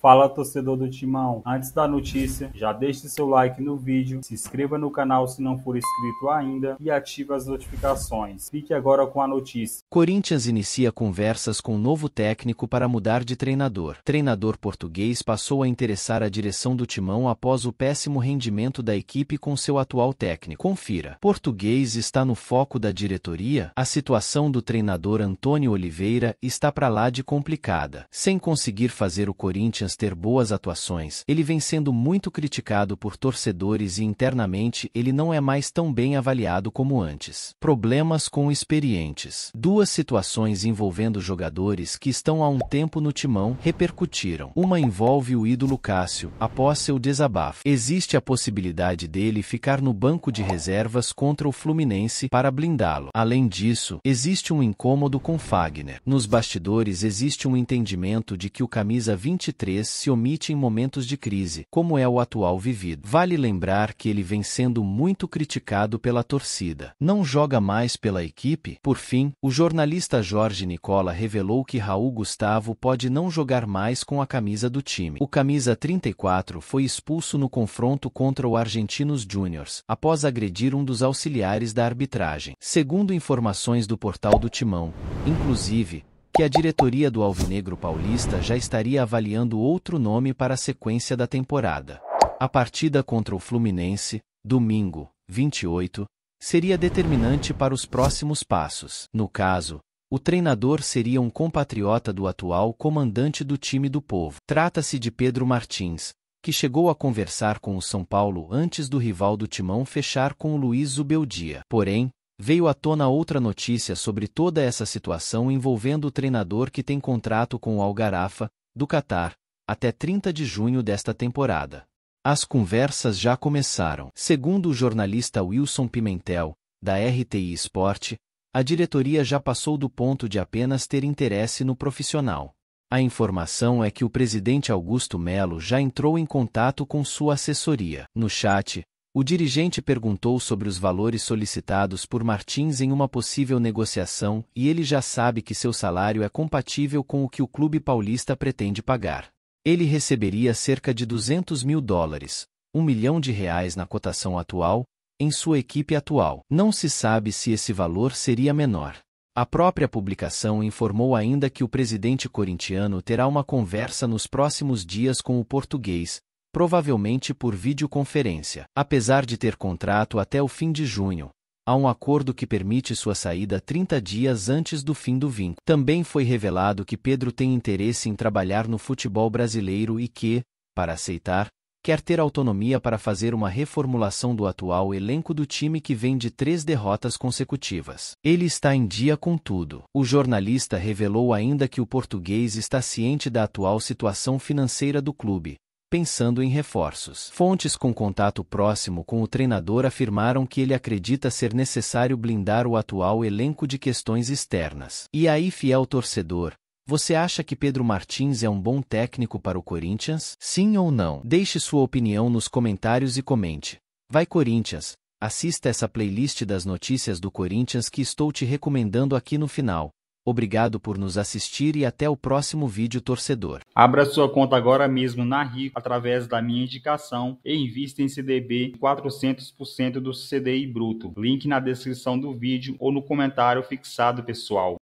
Fala torcedor do Timão, antes da notícia, já deixe seu like no vídeo, se inscreva no canal se não for inscrito ainda e ative as notificações. Fique agora com a notícia. Corinthians inicia conversas com novo técnico para mudar de treinador. Treinador português passou a interessar a direção do Timão após o péssimo rendimento da equipe com seu atual técnico. Confira. Português está no foco da diretoria, a situação do treinador Antônio Oliveira está para lá de complicada. Sem conseguir fazer o Corinthians Corinthians ter boas atuações, ele vem sendo muito criticado por torcedores e internamente ele não é mais tão bem avaliado como antes. Problemas com experientes. Duas situações envolvendo jogadores que estão há um tempo no timão repercutiram. Uma envolve o ídolo Cássio, após seu desabafo. Existe a possibilidade dele ficar no banco de reservas contra o Fluminense para blindá-lo. Além disso, existe um incômodo com Fagner. Nos bastidores existe um entendimento de que o camisa 23 se omite em momentos de crise, como é o atual vivido. Vale lembrar que ele vem sendo muito criticado pela torcida. Não joga mais pela equipe? Por fim, o jornalista Jorge Nicola revelou que Raul Gustavo pode não jogar mais com a camisa do time. O camisa 34 foi expulso no confronto contra o Argentinos Juniors, após agredir um dos auxiliares da arbitragem. Segundo informações do portal do Timão, inclusive, que a diretoria do Alvinegro Paulista já estaria avaliando outro nome para a sequência da temporada. A partida contra o Fluminense, domingo, 28, seria determinante para os próximos passos. No caso, o treinador seria um compatriota do atual comandante do time do povo. Trata-se de Pedro Martins, que chegou a conversar com o São Paulo antes do rival do Timão fechar com o Luiz Zubeldia. Porém, veio à tona outra notícia sobre toda essa situação envolvendo o treinador que tem contrato com o Algarafa, do Catar, até 30 de junho desta temporada. As conversas já começaram. Segundo o jornalista Wilson Pimentel, da RTI Sport, a diretoria já passou do ponto de apenas ter interesse no profissional. A informação é que o presidente Augusto Melo já entrou em contato com sua assessoria. No chat, o dirigente perguntou sobre os valores solicitados por Martins em uma possível negociação e ele já sabe que seu salário é compatível com o que o clube paulista pretende pagar. Ele receberia cerca de 200 mil dólares, um milhão de reais na cotação atual, em sua equipe atual. Não se sabe se esse valor seria menor. A própria publicação informou ainda que o presidente corintiano terá uma conversa nos próximos dias com o português, provavelmente por videoconferência. Apesar de ter contrato até o fim de junho, há um acordo que permite sua saída 30 dias antes do fim do vínculo. Também foi revelado que Pedro tem interesse em trabalhar no futebol brasileiro e que, para aceitar, quer ter autonomia para fazer uma reformulação do atual elenco do time que vem de três derrotas consecutivas. Ele está em dia com tudo. O jornalista revelou ainda que o português está ciente da atual situação financeira do clube, pensando em reforços. Fontes com contato próximo com o treinador afirmaram que ele acredita ser necessário blindar o atual elenco de questões externas. E aí, fiel torcedor, você acha que Pedro Martins é um bom técnico para o Corinthians? Sim ou não? Deixe sua opinião nos comentários e comente. Vai Corinthians! Assista essa playlist das notícias do Corinthians que estou te recomendando aqui no final. Obrigado por nos assistir e até o próximo vídeo torcedor. Abra sua conta agora mesmo na Rico através da minha indicação e invista em CDB 400% do CDI bruto. Link na descrição do vídeo ou no comentário fixado, pessoal.